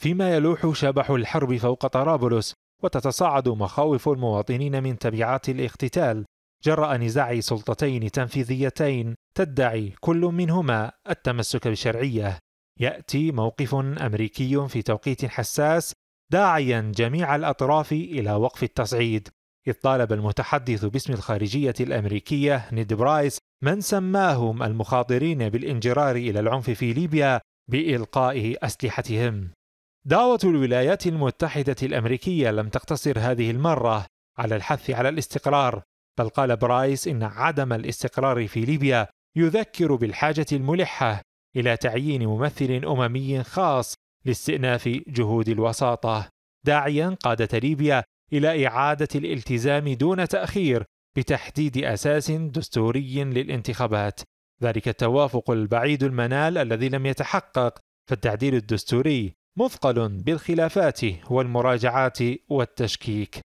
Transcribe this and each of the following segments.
فيما يلوح شبح الحرب فوق طرابلس وتتصاعد مخاوف المواطنين من تبعات الاقتتال جراء نزاع سلطتين تنفيذيتين تدعي كل منهما التمسك بشرعيه ياتي موقف امريكي في توقيت حساس داعيا جميع الاطراف الى وقف التصعيد اذ طالب المتحدث باسم الخارجيه الامريكيه نيد برايس من سماهم المخاطرين بالانجرار الى العنف في ليبيا بالقاء اسلحتهم دعوة الولايات المتحدة الأمريكية لم تقتصر هذه المرة على الحث على الاستقرار، بل قال برايس إن عدم الاستقرار في ليبيا يذكر بالحاجة الملحة إلى تعيين ممثل أممي خاص لاستئناف جهود الوساطة، داعيا قادة ليبيا إلى إعادة الالتزام دون تأخير بتحديد أساس دستوري للانتخابات. ذلك التوافق البعيد المنال الذي لم يتحقق فالتعديل الدستوري مثقل بالخلافات والمراجعات والتشكيك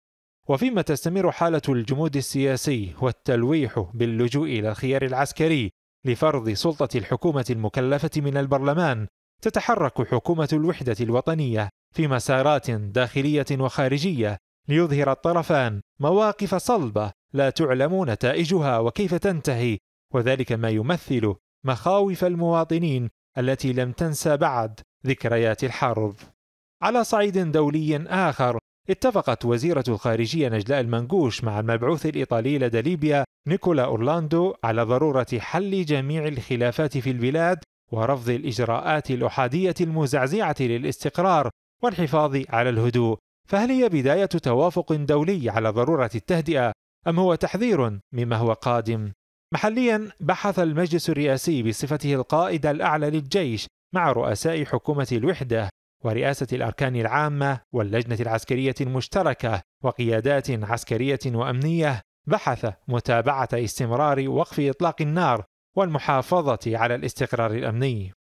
وفيما تستمر حالة الجمود السياسي والتلويح باللجوء إلى الخيار العسكري لفرض سلطة الحكومة المكلفة من البرلمان تتحرك حكومة الوحدة الوطنية في مسارات داخلية وخارجية ليظهر الطرفان مواقف صلبة لا تعلم نتائجها وكيف تنتهي وذلك ما يمثل مخاوف المواطنين التي لم تنسى بعد ذكريات الحرب على صعيد دولي آخر اتفقت وزيرة الخارجية نجلاء المنقوش مع المبعوث الإيطالي لدى ليبيا نيكولا أورلاندو على ضرورة حل جميع الخلافات في البلاد ورفض الإجراءات الأحادية المزعزعة للاستقرار والحفاظ على الهدوء فهل هي بداية توافق دولي على ضرورة التهدئة أم هو تحذير مما هو قادم؟ محليا بحث المجلس الرئاسي بصفته القائد الأعلى للجيش مع رؤساء حكومة الوحدة ورئاسة الأركان العامة واللجنة العسكرية المشتركة وقيادات عسكرية وأمنية بحث متابعة استمرار وقف إطلاق النار والمحافظة على الاستقرار الأمني.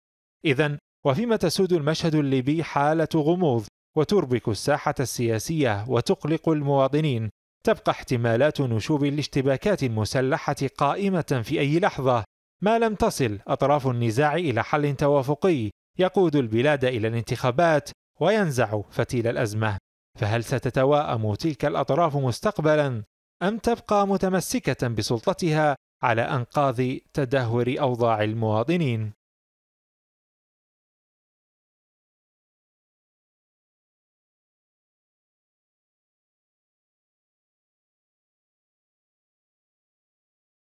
إذا وفيما تسود المشهد الليبي حالة غموض وتربك الساحة السياسية وتقلق المواطنين تبقى احتمالات نشوب الاشتباكات المسلحة قائمة في أي لحظة ما لم تصل أطراف النزاع إلى حل توافقي يقود البلاد إلى الانتخابات وينزع فتيل الأزمة فهل ستتواءم تلك الأطراف مستقبلا أم تبقى متمسكة بسلطتها على أنقاض تدهور أوضاع المواطنين؟